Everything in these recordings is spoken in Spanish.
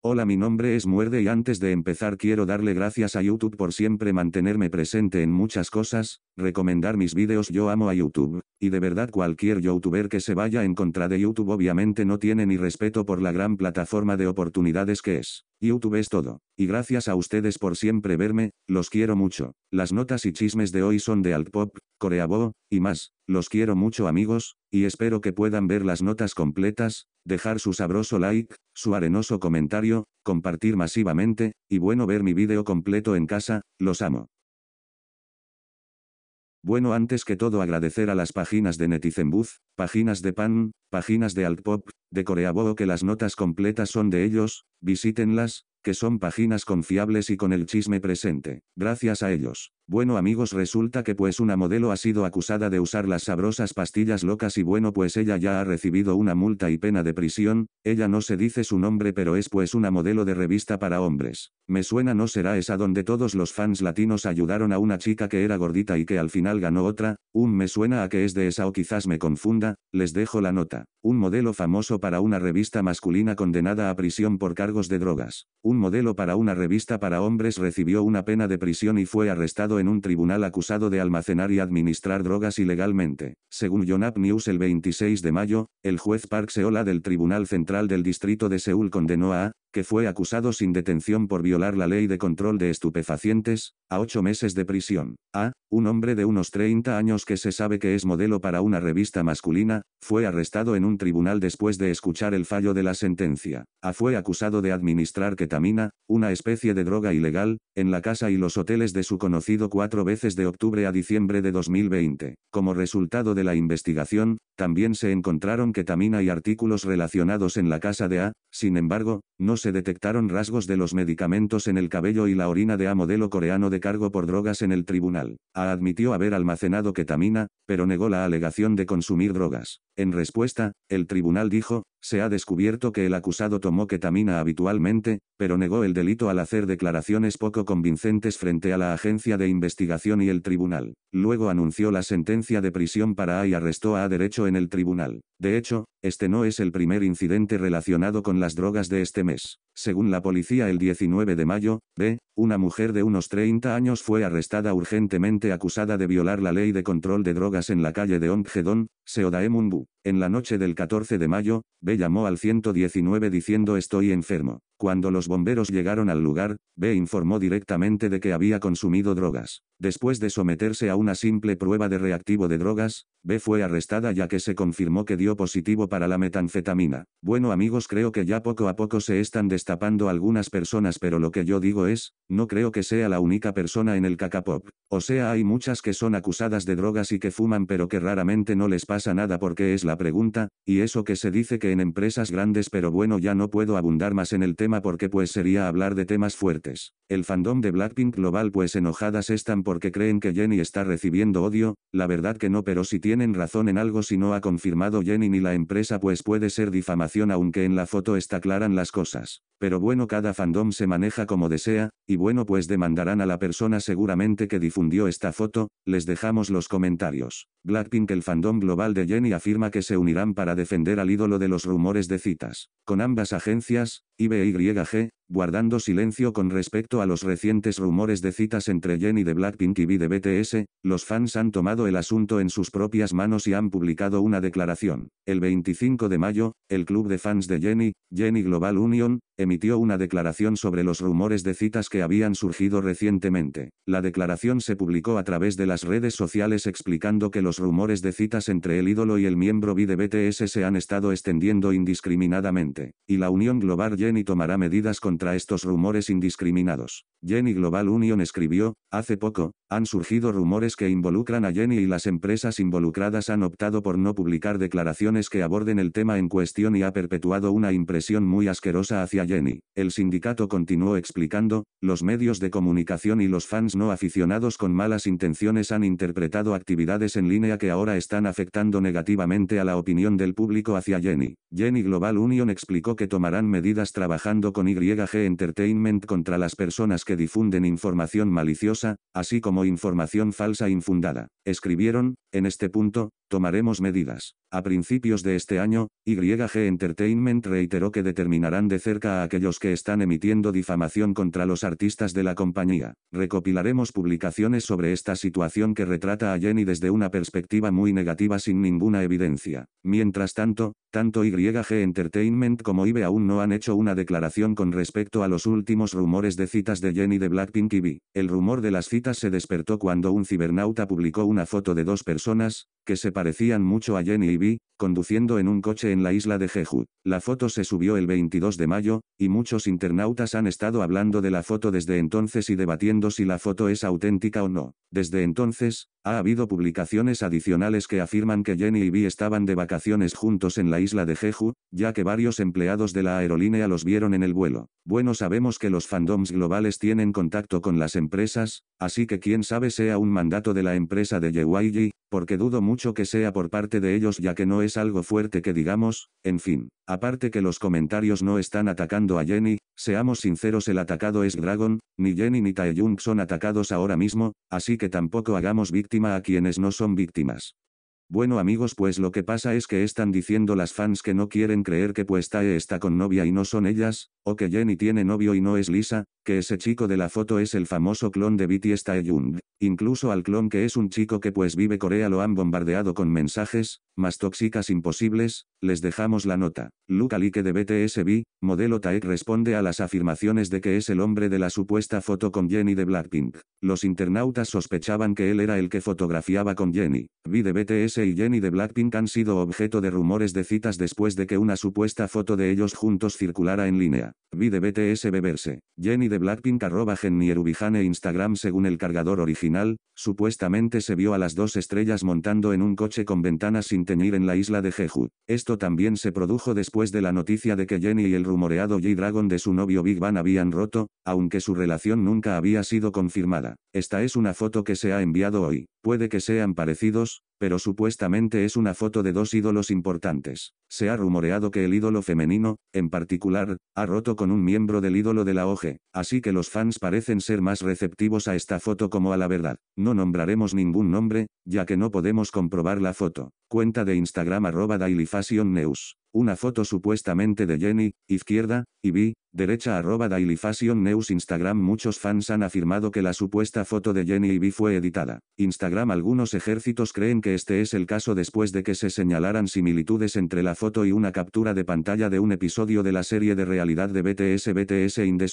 Hola mi nombre es Muerde y antes de empezar quiero darle gracias a YouTube por siempre mantenerme presente en muchas cosas, recomendar mis vídeos yo amo a YouTube, y de verdad cualquier youtuber que se vaya en contra de YouTube obviamente no tiene ni respeto por la gran plataforma de oportunidades que es. YouTube es todo. Y gracias a ustedes por siempre verme, los quiero mucho. Las notas y chismes de hoy son de Altpop, Coreabo, y más. Los quiero mucho amigos, y espero que puedan ver las notas completas, dejar su sabroso like, su arenoso comentario, compartir masivamente, y bueno ver mi video completo en casa, los amo. Bueno, antes que todo agradecer a las páginas de Netizembuz, páginas de Pan, páginas de Altpop, de Coreabo que las notas completas son de ellos, Visítenlas, que son páginas confiables y con el chisme presente, gracias a ellos. Bueno amigos resulta que pues una modelo ha sido acusada de usar las sabrosas pastillas locas y bueno pues ella ya ha recibido una multa y pena de prisión, ella no se dice su nombre pero es pues una modelo de revista para hombres. Me suena no será esa donde todos los fans latinos ayudaron a una chica que era gordita y que al final ganó otra, un me suena a que es de esa o quizás me confunda, les dejo la nota. Un modelo famoso para una revista masculina condenada a prisión por cargos de drogas. Un modelo para una revista para hombres recibió una pena de prisión y fue arrestado en un tribunal acusado de almacenar y administrar drogas ilegalmente. Según Yonap News el 26 de mayo, el juez Park Seola del Tribunal Central del Distrito de Seúl condenó a que fue acusado sin detención por violar la ley de control de estupefacientes, a ocho meses de prisión. A. Un hombre de unos 30 años que se sabe que es modelo para una revista masculina, fue arrestado en un tribunal después de escuchar el fallo de la sentencia. A. Fue acusado de administrar ketamina, una especie de droga ilegal, en la casa y los hoteles de su conocido cuatro veces de octubre a diciembre de 2020. Como resultado de la investigación, también se encontraron ketamina y artículos relacionados en la casa de A, sin embargo, no se detectaron rasgos de los medicamentos en el cabello y la orina de A modelo coreano de cargo por drogas en el tribunal. A admitió haber almacenado ketamina, pero negó la alegación de consumir drogas. En respuesta, el tribunal dijo, se ha descubierto que el acusado tomó ketamina habitualmente, pero negó el delito al hacer declaraciones poco convincentes frente a la agencia de investigación y el tribunal. Luego anunció la sentencia de prisión para A y arrestó a A derecho en el tribunal. De hecho, este no es el primer incidente relacionado con las drogas de este mes. Según la policía el 19 de mayo, B, una mujer de unos 30 años fue arrestada urgentemente acusada de violar la ley de control de drogas en la calle de Ongedon, Seodaemunbu. En la noche del 14 de mayo, B llamó al 119 diciendo estoy enfermo. Cuando los bomberos llegaron al lugar, B informó directamente de que había consumido drogas. Después de someterse a una simple prueba de reactivo de drogas, B fue arrestada ya que se confirmó que dio positivo para la metanfetamina. Bueno amigos creo que ya poco a poco se están destapando algunas personas pero lo que yo digo es, no creo que sea la única persona en el cacapop. O sea hay muchas que son acusadas de drogas y que fuman pero que raramente no les pasa nada porque es la pregunta, y eso que se dice que en empresas grandes pero bueno ya no puedo abundar más en el tema porque pues sería hablar de temas fuertes. El fandom de Blackpink global pues enojadas están porque creen que Jenny está recibiendo odio, la verdad que no pero si tienen razón en algo si no ha confirmado Jenny ni la empresa pues puede ser difamación aunque en la foto está claran las cosas. Pero bueno cada fandom se maneja como desea, y bueno pues demandarán a la persona seguramente que difundió esta foto, les dejamos los comentarios. Blackpink el fandom global de Jenny afirma que se unirán para defender al ídolo de los rumores de citas. Con ambas agencias, y IBYG, guardando silencio con respecto a los recientes rumores de citas entre Jenny de Blackpink y B de BTS, los fans han tomado el asunto en sus propias manos y han publicado una declaración. El 25 de mayo, el club de fans de Jenny, Jenny Global Union, emitió una declaración sobre los rumores de citas que habían surgido recientemente. La declaración se publicó a través de las redes sociales explicando que los rumores de citas entre el ídolo y el miembro B de BTS se han estado extendiendo indiscriminadamente, y la Unión Global Jenny tomará medidas contra estos rumores indiscriminados. Jenny Global Union escribió, hace poco, han surgido rumores que involucran a Jenny y las empresas involucradas han optado por no publicar declaraciones que aborden el tema en cuestión y ha perpetuado una impresión muy asquerosa hacia Jenny, el sindicato continuó explicando, los medios de comunicación y los fans no aficionados con malas intenciones han interpretado actividades en línea que ahora están afectando negativamente a la opinión del público hacia Jenny. Jenny Global Union explicó que tomarán medidas trabajando con YG Entertainment contra las personas que difunden información maliciosa, así como información falsa infundada. Escribieron, en este punto, Tomaremos medidas. A principios de este año, YG Entertainment reiteró que determinarán de cerca a aquellos que están emitiendo difamación contra los artistas de la compañía. Recopilaremos publicaciones sobre esta situación que retrata a Jenny desde una perspectiva muy negativa sin ninguna evidencia. Mientras tanto, tanto YG Entertainment como IBE aún no han hecho una declaración con respecto a los últimos rumores de citas de Jenny de Blackpink y El rumor de las citas se despertó cuando un cibernauta publicó una foto de dos personas, que se parecían mucho a Jenny y Vi, conduciendo en un coche en la isla de Jeju. La foto se subió el 22 de mayo, y muchos internautas han estado hablando de la foto desde entonces y debatiendo si la foto es auténtica o no. Desde entonces, ha habido publicaciones adicionales que afirman que Jenny y Vi estaban de vacaciones juntos en la isla de Jeju, ya que varios empleados de la aerolínea los vieron en el vuelo. Bueno sabemos que los fandoms globales tienen contacto con las empresas, así que quién sabe sea un mandato de la empresa de Jeju porque dudo mucho que sea por parte de ellos ya que no es algo fuerte que digamos, en fin, aparte que los comentarios no están atacando a Jenny, seamos sinceros el atacado es Dragon, ni Jenny ni Taeyung son atacados ahora mismo, así que tampoco hagamos víctima a quienes no son víctimas. Bueno amigos pues lo que pasa es que están diciendo las fans que no quieren creer que pues Tae está con novia y no son ellas, o que Jenny tiene novio y no es Lisa, que ese chico de la foto es el famoso clon de BTS Jung, incluso al clon que es un chico que pues vive Corea lo han bombardeado con mensajes, más tóxicas imposibles, les dejamos la nota. Luca Like de BTS V, modelo Taek responde a las afirmaciones de que es el hombre de la supuesta foto con Jenny de Blackpink. Los internautas sospechaban que él era el que fotografiaba con Jenny. Vi de BTS y Jenny de Blackpink han sido objeto de rumores de citas después de que una supuesta foto de ellos juntos circulara en línea. Vi de BTS beberse. Jenny de Blackpink arroba Jenny e Instagram según el cargador original, supuestamente se vio a las dos estrellas montando en un coche con ventanas sin teñir en la isla de Jeju. Esto también se produjo después de la noticia de que Jenny y el rumoreado J-Dragon de su novio Big Bang habían roto, aunque su relación nunca había sido confirmada. Esta es una foto que se ha enviado hoy. Puede que sean parecidos, pero supuestamente es una foto de dos ídolos importantes. Se ha rumoreado que el ídolo femenino, en particular, ha roto con un miembro del ídolo de la OG, así que los fans parecen ser más receptivos a esta foto como a la verdad. No nombraremos ningún nombre, ya que no podemos comprobar la foto. Cuenta de Instagram arroba Daily Una foto supuestamente de Jenny, izquierda, y vi, derecha arroba Daily News Instagram Muchos fans han afirmado que la supuesta foto de Jenny y fue editada. Instagram Algunos ejércitos creen que este es el caso después de que se señalaran similitudes entre la foto y una captura de pantalla de un episodio de la serie de realidad de BTS BTS in the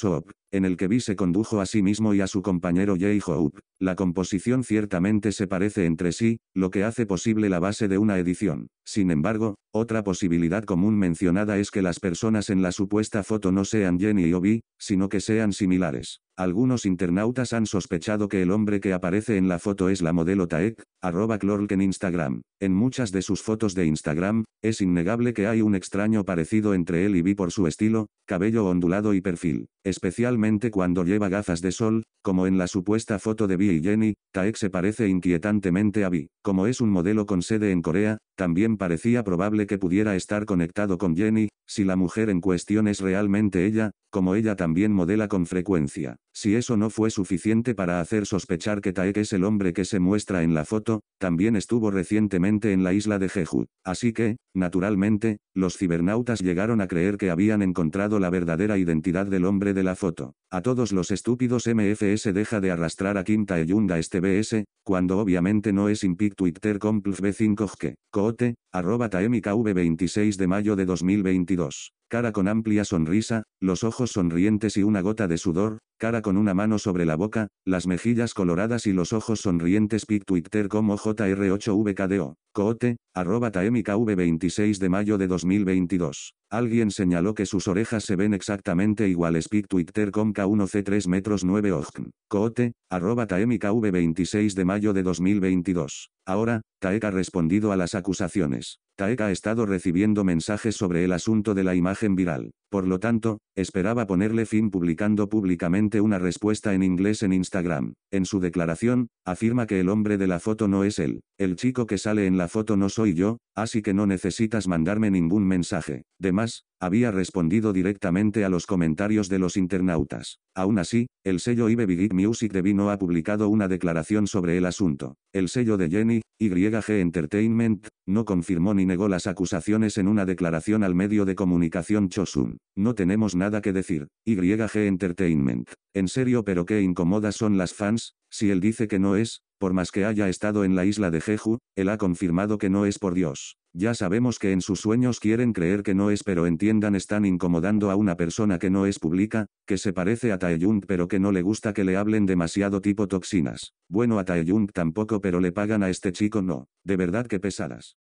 en el que vi se condujo a sí mismo y a su compañero Jay hope La composición ciertamente se parece entre sí, lo que hace posible la base de una edición. Sin embargo, otra posibilidad común mencionada es que las personas en la supuesta foto no sean Jenny y Obi, sino que sean similares. Algunos internautas han sospechado que el hombre que aparece en la foto es la modelo Taek, arroba en Instagram. En muchas de sus fotos de Instagram, es innegable que hay un extraño parecido entre él y Vi por su estilo, cabello ondulado y perfil. Especialmente cuando lleva gafas de sol, como en la supuesta foto de Vi y Jenny, Taek se parece inquietantemente a Vi. Como es un modelo con sede en Corea, también parecía probable que pudiera estar conectado con Jenny, si la mujer en cuestión es realmente ella, como ella también modela con frecuencia, si eso no fue suficiente para hacer sospechar que Taek es el hombre que se muestra en la foto, también estuvo recientemente en la isla de Jeju, así que, naturalmente, los cibernautas llegaron a creer que habían encontrado la verdadera identidad del hombre de la foto. A todos los estúpidos MFS deja de arrastrar a Kim Taeyunda a este BS, cuando obviamente no es Twitter Complf B5G, Coote, Arroba v 26 de mayo de 2022. Cara con amplia sonrisa, los ojos sonrientes y una gota de sudor, cara con una mano sobre la boca, las mejillas coloradas y los ojos sonrientes pic Twitter como JR8VKDO, coote, arroba 26 de mayo de 2022. Alguien señaló que sus orejas se ven exactamente iguales pic Twitter K1C3 metros 9 ojn, coote, arroba 26 de mayo de 2022. Ahora, Taek ha respondido a las acusaciones. Taek ha estado recibiendo mensajes sobre el asunto de la imagen viral. Por lo tanto, esperaba ponerle fin publicando públicamente una respuesta en inglés en Instagram. En su declaración, afirma que el hombre de la foto no es él, el chico que sale en la foto no soy yo, así que no necesitas mandarme ningún mensaje. Además. Había respondido directamente a los comentarios de los internautas. Aún así, el sello IBE Music de no ha publicado una declaración sobre el asunto. El sello de Jenny, YG Entertainment, no confirmó ni negó las acusaciones en una declaración al medio de comunicación Chosun. No tenemos nada que decir. YG Entertainment. En serio, pero qué incomodas son las fans, si él dice que no es, por más que haya estado en la isla de Jeju, él ha confirmado que no es por Dios. Ya sabemos que en sus sueños quieren creer que no es pero entiendan están incomodando a una persona que no es pública, que se parece a Taeyung pero que no le gusta que le hablen demasiado tipo toxinas. Bueno a Taeyung tampoco pero le pagan a este chico no. De verdad que pesadas.